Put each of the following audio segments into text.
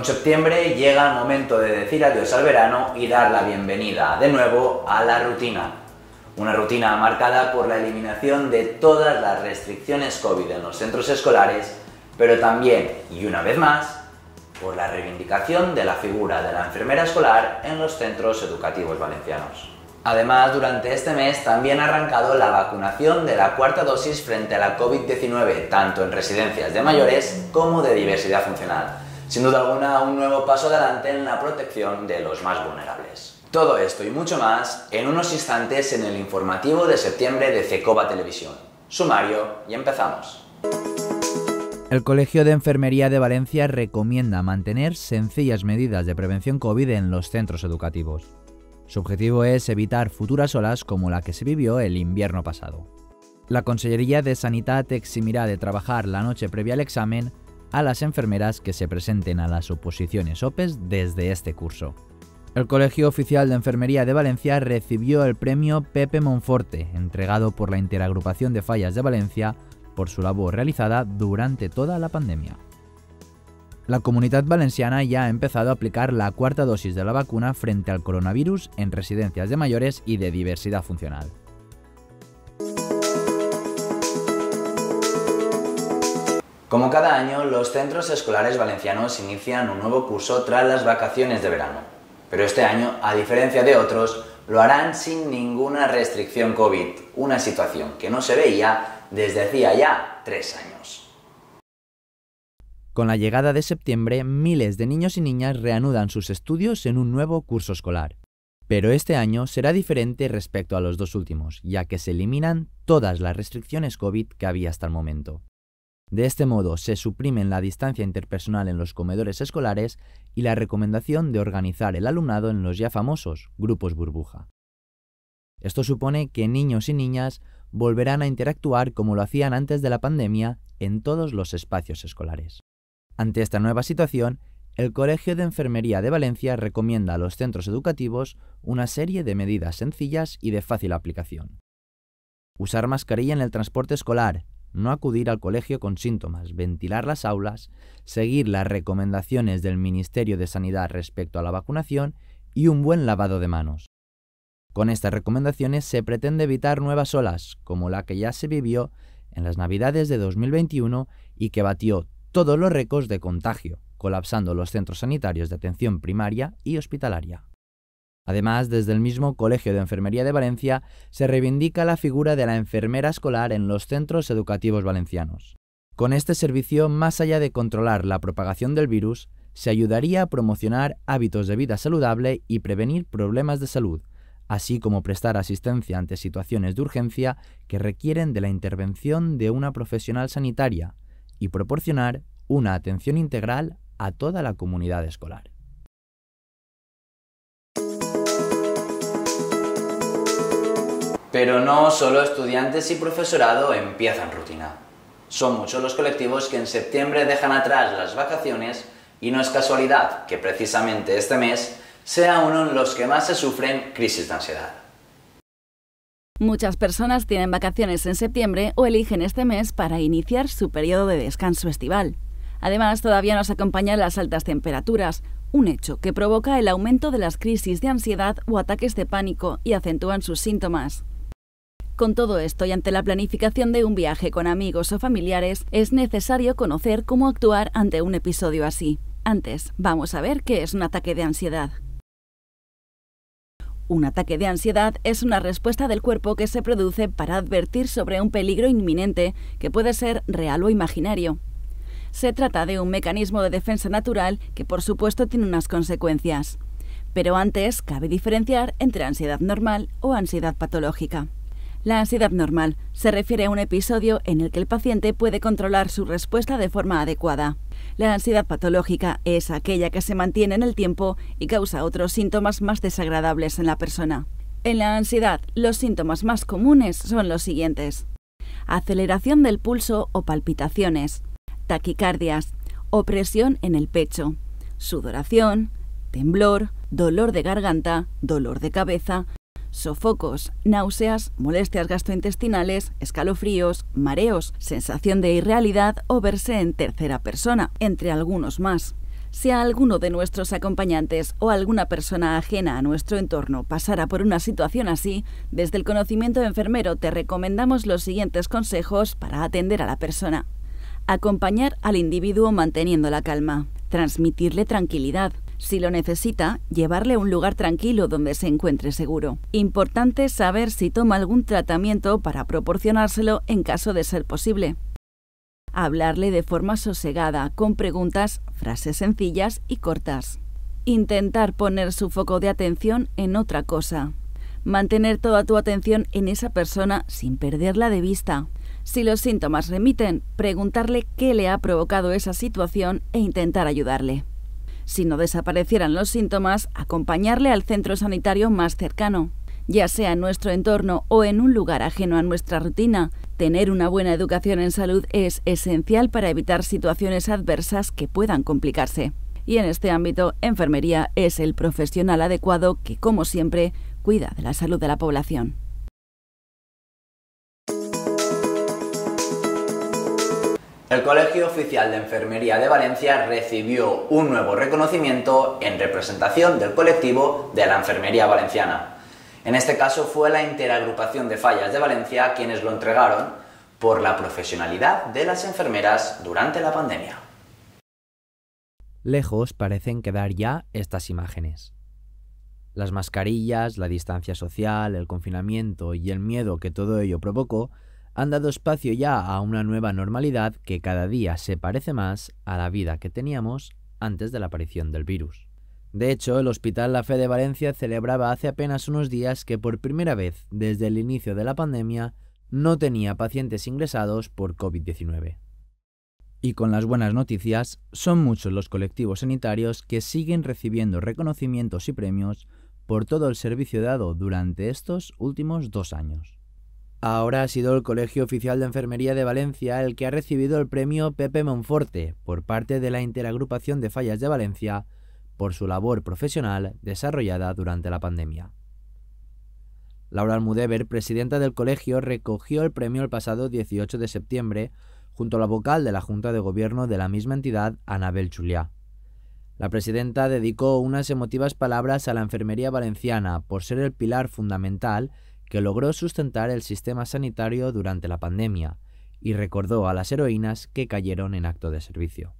Con septiembre llega el momento de decir adiós al verano y dar la bienvenida de nuevo a la rutina. Una rutina marcada por la eliminación de todas las restricciones COVID en los centros escolares, pero también, y una vez más, por la reivindicación de la figura de la enfermera escolar en los centros educativos valencianos. Además, durante este mes también ha arrancado la vacunación de la cuarta dosis frente a la COVID-19, tanto en residencias de mayores como de diversidad funcional sin duda alguna un nuevo paso adelante en la protección de los más vulnerables. Todo esto y mucho más en unos instantes en el informativo de septiembre de Cecoba Televisión. Sumario y empezamos. El Colegio de Enfermería de Valencia recomienda mantener sencillas medidas de prevención COVID en los centros educativos. Su objetivo es evitar futuras olas como la que se vivió el invierno pasado. La Consellería de Sanidad eximirá de trabajar la noche previa al examen a las enfermeras que se presenten a las oposiciones OPES desde este curso. El Colegio Oficial de Enfermería de Valencia recibió el premio Pepe Monforte, entregado por la Interagrupación de Fallas de Valencia por su labor realizada durante toda la pandemia. La comunidad valenciana ya ha empezado a aplicar la cuarta dosis de la vacuna frente al coronavirus en residencias de mayores y de diversidad funcional. Como cada año, los centros escolares valencianos inician un nuevo curso tras las vacaciones de verano. Pero este año, a diferencia de otros, lo harán sin ninguna restricción COVID, una situación que no se veía desde hacía ya tres años. Con la llegada de septiembre, miles de niños y niñas reanudan sus estudios en un nuevo curso escolar. Pero este año será diferente respecto a los dos últimos, ya que se eliminan todas las restricciones COVID que había hasta el momento. De este modo se suprimen la distancia interpersonal en los comedores escolares y la recomendación de organizar el alumnado en los ya famosos grupos burbuja. Esto supone que niños y niñas volverán a interactuar como lo hacían antes de la pandemia en todos los espacios escolares. Ante esta nueva situación, el Colegio de Enfermería de Valencia recomienda a los centros educativos una serie de medidas sencillas y de fácil aplicación. Usar mascarilla en el transporte escolar, no acudir al colegio con síntomas, ventilar las aulas, seguir las recomendaciones del Ministerio de Sanidad respecto a la vacunación y un buen lavado de manos. Con estas recomendaciones se pretende evitar nuevas olas, como la que ya se vivió en las Navidades de 2021 y que batió todos los récords de contagio, colapsando los centros sanitarios de atención primaria y hospitalaria. Además, desde el mismo Colegio de Enfermería de Valencia se reivindica la figura de la enfermera escolar en los centros educativos valencianos. Con este servicio, más allá de controlar la propagación del virus, se ayudaría a promocionar hábitos de vida saludable y prevenir problemas de salud, así como prestar asistencia ante situaciones de urgencia que requieren de la intervención de una profesional sanitaria y proporcionar una atención integral a toda la comunidad escolar. Pero no solo estudiantes y profesorado empiezan rutina. Son muchos los colectivos que en septiembre dejan atrás las vacaciones y no es casualidad que precisamente este mes sea uno de los que más se sufren crisis de ansiedad. Muchas personas tienen vacaciones en septiembre o eligen este mes para iniciar su periodo de descanso estival. Además, todavía nos acompañan las altas temperaturas, un hecho que provoca el aumento de las crisis de ansiedad o ataques de pánico y acentúan sus síntomas. Con todo esto y ante la planificación de un viaje con amigos o familiares, es necesario conocer cómo actuar ante un episodio así. Antes, vamos a ver qué es un ataque de ansiedad. Un ataque de ansiedad es una respuesta del cuerpo que se produce para advertir sobre un peligro inminente que puede ser real o imaginario. Se trata de un mecanismo de defensa natural que por supuesto tiene unas consecuencias. Pero antes cabe diferenciar entre ansiedad normal o ansiedad patológica. La ansiedad normal se refiere a un episodio en el que el paciente puede controlar su respuesta de forma adecuada. La ansiedad patológica es aquella que se mantiene en el tiempo y causa otros síntomas más desagradables en la persona. En la ansiedad, los síntomas más comunes son los siguientes. Aceleración del pulso o palpitaciones, taquicardias, opresión en el pecho, sudoración, temblor, dolor de garganta, dolor de cabeza, sofocos, náuseas, molestias gastrointestinales, escalofríos, mareos, sensación de irrealidad o verse en tercera persona, entre algunos más. Si alguno de nuestros acompañantes o alguna persona ajena a nuestro entorno pasara por una situación así, desde el conocimiento de enfermero te recomendamos los siguientes consejos para atender a la persona. Acompañar al individuo manteniendo la calma. Transmitirle tranquilidad si lo necesita, llevarle a un lugar tranquilo donde se encuentre seguro. Importante saber si toma algún tratamiento para proporcionárselo en caso de ser posible. Hablarle de forma sosegada, con preguntas, frases sencillas y cortas. Intentar poner su foco de atención en otra cosa. Mantener toda tu atención en esa persona sin perderla de vista. Si los síntomas remiten, preguntarle qué le ha provocado esa situación e intentar ayudarle. Si no desaparecieran los síntomas, acompañarle al centro sanitario más cercano ya sea en nuestro entorno o en un lugar ajeno a nuestra rutina. Tener una buena educación en salud es esencial para evitar situaciones adversas que puedan complicarse. Y en este ámbito, enfermería es el profesional adecuado que, como siempre, cuida de la salud de la población. El Colegio Oficial de Enfermería de Valencia recibió un nuevo reconocimiento en representación del colectivo de la Enfermería Valenciana. En este caso fue la Interagrupación de Fallas de Valencia quienes lo entregaron por la profesionalidad de las enfermeras durante la pandemia. Lejos parecen quedar ya estas imágenes. Las mascarillas, la distancia social, el confinamiento y el miedo que todo ello provocó han dado espacio ya a una nueva normalidad que cada día se parece más a la vida que teníamos antes de la aparición del virus. De hecho, el Hospital La Fe de Valencia celebraba hace apenas unos días que por primera vez desde el inicio de la pandemia no tenía pacientes ingresados por COVID-19. Y con las buenas noticias, son muchos los colectivos sanitarios que siguen recibiendo reconocimientos y premios por todo el servicio dado durante estos últimos dos años. Ahora ha sido el Colegio Oficial de Enfermería de Valencia el que ha recibido el premio Pepe Monforte por parte de la Interagrupación de Fallas de Valencia por su labor profesional desarrollada durante la pandemia. Laura Almudever, presidenta del colegio, recogió el premio el pasado 18 de septiembre junto a la vocal de la Junta de Gobierno de la misma entidad, Anabel Chuliá. La presidenta dedicó unas emotivas palabras a la enfermería valenciana por ser el pilar fundamental que logró sustentar el sistema sanitario durante la pandemia y recordó a las heroínas que cayeron en acto de servicio.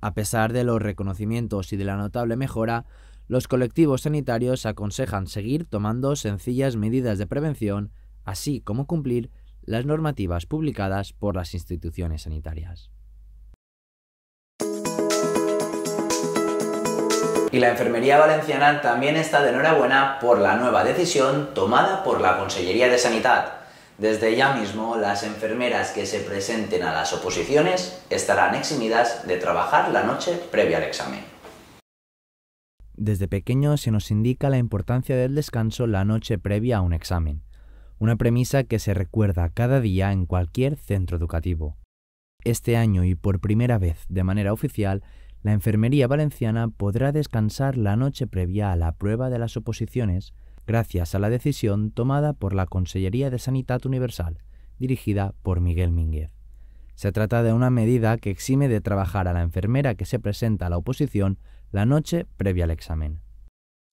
A pesar de los reconocimientos y de la notable mejora, los colectivos sanitarios aconsejan seguir tomando sencillas medidas de prevención, así como cumplir las normativas publicadas por las instituciones sanitarias. Y la Enfermería Valenciana también está de enhorabuena por la nueva decisión tomada por la Consellería de Sanidad. Desde ya mismo, las enfermeras que se presenten a las oposiciones estarán eximidas de trabajar la noche previa al examen. Desde pequeño se nos indica la importancia del descanso la noche previa a un examen, una premisa que se recuerda cada día en cualquier centro educativo. Este año y por primera vez de manera oficial, la Enfermería Valenciana podrá descansar la noche previa a la prueba de las oposiciones gracias a la decisión tomada por la Consellería de Sanidad Universal, dirigida por Miguel Mínguez. Se trata de una medida que exime de trabajar a la enfermera que se presenta a la oposición la noche previa al examen.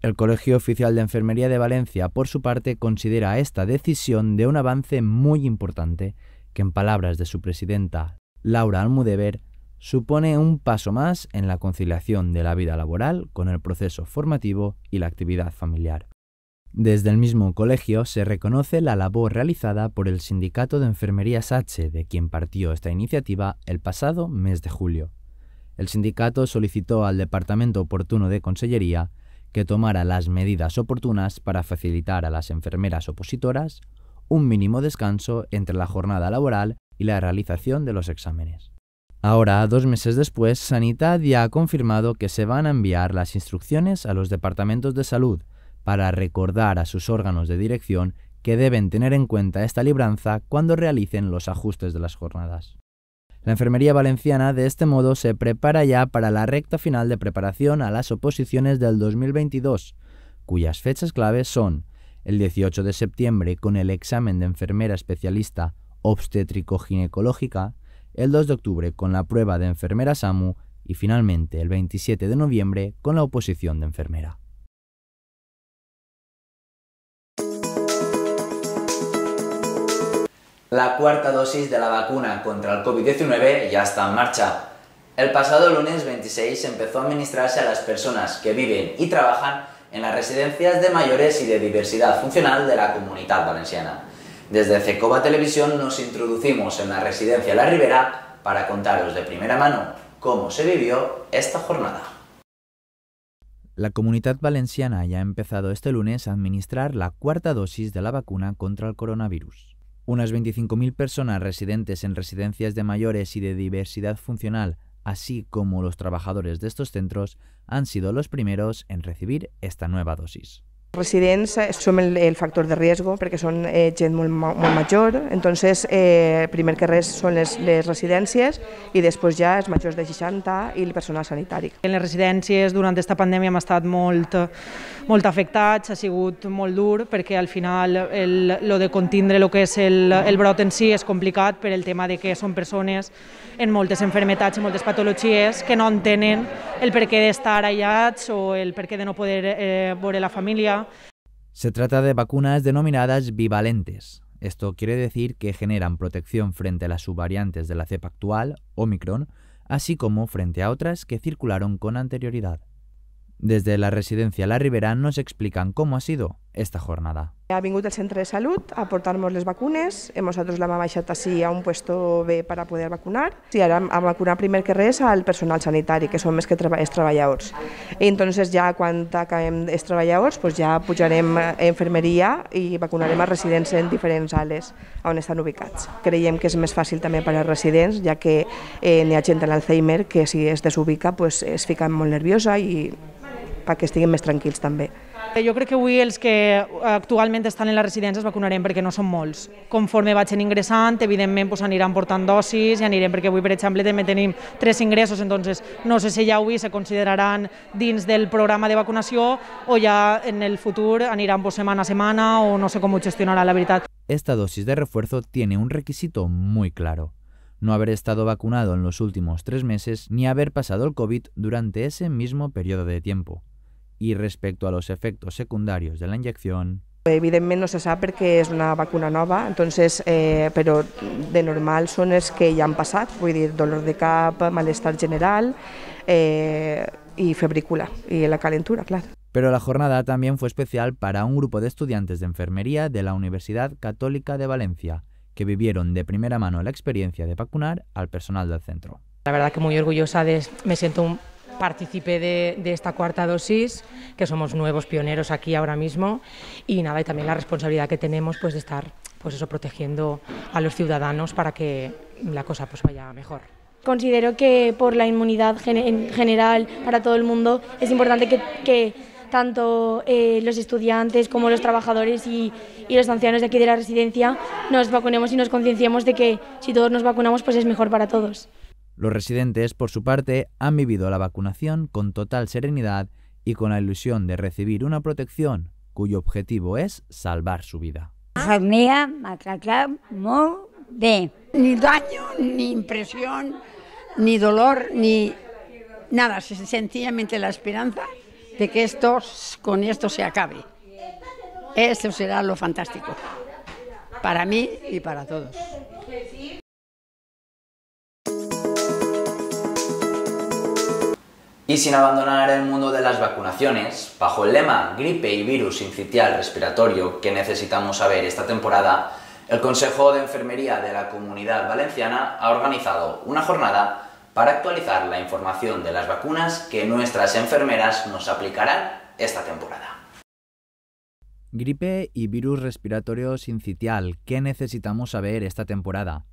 El Colegio Oficial de Enfermería de Valencia, por su parte, considera esta decisión de un avance muy importante que, en palabras de su presidenta, Laura Almudever, supone un paso más en la conciliación de la vida laboral con el proceso formativo y la actividad familiar. Desde el mismo colegio se reconoce la labor realizada por el Sindicato de Enfermería SACHE, de quien partió esta iniciativa el pasado mes de julio. El sindicato solicitó al Departamento Oportuno de Consellería que tomara las medidas oportunas para facilitar a las enfermeras opositoras un mínimo descanso entre la jornada laboral y la realización de los exámenes. Ahora, dos meses después, Sanidad ya ha confirmado que se van a enviar las instrucciones a los departamentos de salud para recordar a sus órganos de dirección que deben tener en cuenta esta libranza cuando realicen los ajustes de las jornadas. La Enfermería Valenciana de este modo se prepara ya para la recta final de preparación a las oposiciones del 2022, cuyas fechas claves son el 18 de septiembre con el examen de enfermera especialista obstétrico-ginecológica, el 2 de octubre con la prueba de enfermera SAMU y finalmente el 27 de noviembre con la oposición de enfermera. La cuarta dosis de la vacuna contra el COVID-19 ya está en marcha. El pasado lunes 26 empezó a administrarse a las personas que viven y trabajan en las residencias de mayores y de diversidad funcional de la comunidad valenciana. Desde Cecoba Televisión nos introducimos en la residencia La Ribera para contaros de primera mano cómo se vivió esta jornada. La comunidad valenciana ya ha empezado este lunes a administrar la cuarta dosis de la vacuna contra el coronavirus. Unas 25.000 personas residentes en residencias de mayores y de diversidad funcional, así como los trabajadores de estos centros, han sido los primeros en recibir esta nueva dosis. residents eh, són el, el factor de riesgo perquè són eh, gent molt, molt major, entonces eh, primer que res són les, les residències i després ja els majors de 60 i el personal sanitari. En les residències durant aquesta pandèmia hem estat molt, molt afectats, ha sigut molt dur perquè al final el, lo de contindre el que és el, el brot en si és complicat per el tema de que són persones en moltes enfermetats i moltes patologies que no entenen el perquè d'estar aïllats o el perquè de no poder eh, veure la família Se trata de vacunas denominadas bivalentes. Esto quiere decir que generan protección frente a las subvariantes de la cepa actual, Omicron, así como frente a otras que circularon con anterioridad. Desde la residencia La Ribera nos explican cómo ha sido, esta jornada. Ha vingut el centre de salut a portar-nos les vacunes, nosaltres l'hem baixat així a un puesto B per a poder vacunar, i ara a vacunar primer que res al personal sanitari, que són més que els treballadors. I entonces ja quan acabem els treballadors, pues ja pujarem a infermeria i vacunarem a residents en diferents ales on estan ubicats. Creiem que és més fàcil també per als residents, ja que eh, n'hi ha gent en Alzheimer que si es desubica pues, es fica molt nerviosa i perquè estiguin més tranquils també. Jo crec que avui els que eh, actualment estan en la residència es vacunarem perquè no són molts. Conforme vagin ingressant, evidentment doncs, aniran portant dosis i anirem, perquè avui, per exemple, també tenim tres ingressos, entonces no sé si ja avui se consideraran dins del programa de vacunació o ja en el futur aniran pues, setmana a setmana o no sé com ho gestionarà la veritat. Esta dosis de refuerzo tiene un requisito muy claro. No haber estado vacunado en los últimos tres meses ni haber pasado el COVID durante ese mismo periodo de tiempo. Y respecto a los efectos secundarios de la inyección, Evidentemente no se sabe perquè es una vacuna nueva, entonces, eh, de normal son es que ya han pasado, vull dolor de capa malestar general eh, y febrícula, y la calentura, claro. Pero la jornada también fue especial para un grupo de estudiantes de enfermería de la Universidad Católica de Valencia, que vivieron de primera mano la experiencia de vacunar al personal del centro. La verdad que muy orgullosa, de, me siento Participe de, esta cuarta dosis, que somos nuevos pioneros aquí ahora mismo, y nada, y también la responsabilidad que tenemos pues de estar pues eso protegiendo a los ciudadanos para que la cosa pues vaya mejor. Considero que por la inmunidad en general para todo el mundo es importante que, tanto eh, los estudiantes como los trabajadores y, y, los ancianos de aquí de la residencia nos vacunemos y nos concienciemos de que si todos nos vacunamos pues es mejor para todos. Los residentes, por su parte, han vivido la vacunación con total serenidad y con la ilusión de recibir una protección cuyo objetivo es salvar su vida. Ni daño, ni impresión, ni dolor, ni nada. Sencillamente la esperanza de que esto, con esto se acabe. Eso será lo fantástico para mí y para todos. y sin abandonar el mundo de las vacunaciones, bajo el lema Gripe y virus incitial respiratorio que necesitamos saber esta temporada, el Consejo de Enfermería de la Comunidad Valenciana ha organizado una jornada para actualizar la información de las vacunas que nuestras enfermeras nos aplicarán esta temporada. Gripe y virus respiratorio sincitial, ¿qué necesitamos saber esta temporada?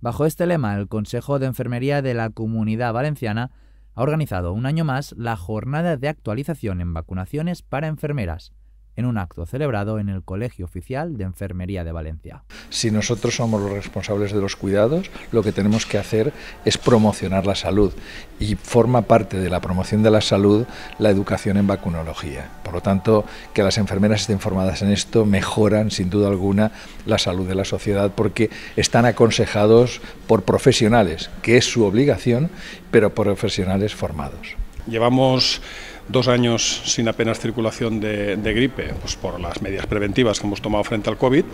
Bajo este lema, el Consejo de Enfermería de la Comunidad Valenciana ha organizado un año más la jornada de actualización en vacunaciones para enfermeras, en un acto celebrado en el Colegio Oficial de Enfermería de Valencia. Si nosotros somos los responsables de los cuidados, lo que tenemos que hacer es promocionar la salud y forma parte de la promoción de la salud la educación en vacunología. Por lo tanto, que las enfermeras estén formadas en esto mejoran sin duda alguna la salud de la sociedad porque están aconsejados por profesionales, que es su obligación, pero por profesionales formados. Llevamos dos años sin apenas circulación de, gripe, pues por las medidas preventivas que hemos tomado frente al COVID,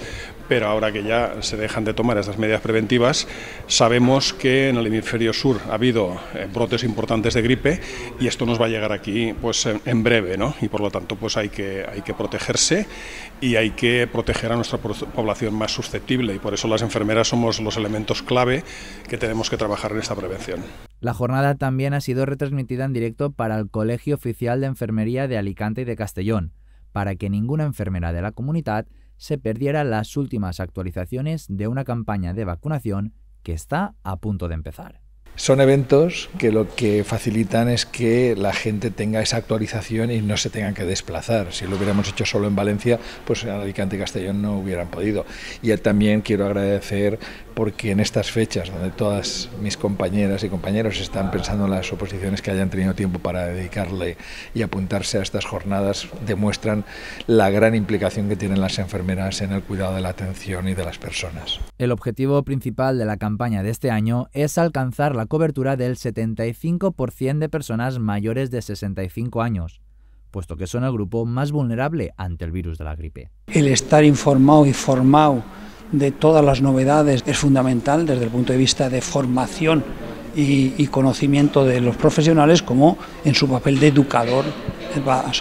pero ahora que ya se dejan de tomar esas medidas preventivas, sabemos que en el hemisferio sur ha habido eh, brotes importantes de gripe y esto nos va a llegar aquí pues en breve, ¿no? Y por lo tanto pues hay que, hay que protegerse y hay que proteger a nuestra población más susceptible y por eso las enfermeras somos los elementos clave que tenemos que trabajar en esta prevención. La jornada también ha sido retransmitida en directo para el Colegio Oficial de Enfermería de Alicante y de Castellón, para que ninguna enfermera de la comunidad se perdiera las últimas actualizaciones de una campaña de vacunación que está a punto de empezar son eventos que lo que facilitan es que la gente tenga esa actualización y no se tengan que desplazar. Si lo hubiéramos hecho solo en Valencia, pues en Alicante y Castellón no hubieran podido. Y también quiero agradecer porque en estas fechas, donde todas mis compañeras y compañeros están pensando en las oposiciones que hayan tenido tiempo para dedicarle y apuntarse a estas jornadas, demuestran la gran implicación que tienen las enfermeras en el cuidado de la atención y de las personas. El objetivo principal de la campaña de este año es alcanzar la cobertura del 75% de personas mayores de 65 años, puesto que son el grupo más vulnerable ante el virus de la gripe. El estar informado y formado de todas las novedades es fundamental desde el punto de vista de formación y, conocimiento de los profesionales como en su papel de educador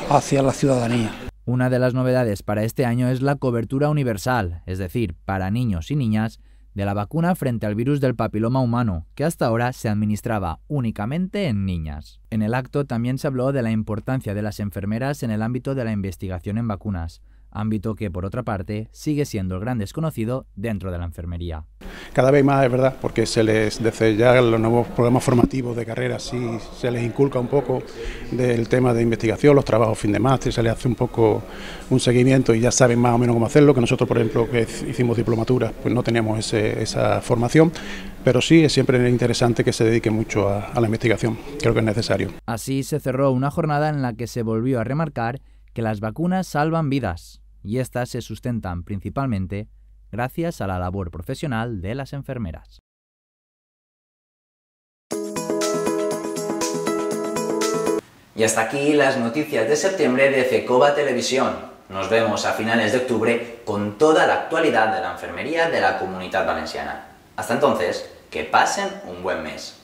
hacia la ciudadanía. Una de las novedades para este año es la cobertura universal, es decir, para niños y niñas de la vacuna frente al virus del papiloma humano, que hasta ahora se administraba únicamente en niñas. En el acto también se habló de la importancia de las enfermeras en el ámbito de la investigación en vacunas, ámbito que por otra parte sigue siendo el gran desconocido dentro de la enfermería. Cada vez más es verdad, porque se les desde ya los nuevos programas formativos de carrera sí se les inculca un poco del tema de investigación, los trabajos fin de máster, se les hace un poco un seguimiento y ya saben más o menos cómo hacerlo, que nosotros por ejemplo que hicimos diplomaturas pues no teníamos esa formación, pero sí es siempre interesante que se dedique mucho a la investigación, creo que es necesario. Así se cerró una jornada en la que se volvió a remarcar que las vacunas salvan vidas y estas se sustentan principalmente gracias a la labor profesional de las enfermeras. Y hasta aquí las noticias de septiembre de FECOBA Televisión. Nos vemos a finales de octubre con toda la actualidad de la enfermería de la comunidad valenciana. Hasta entonces, que pasen un buen mes.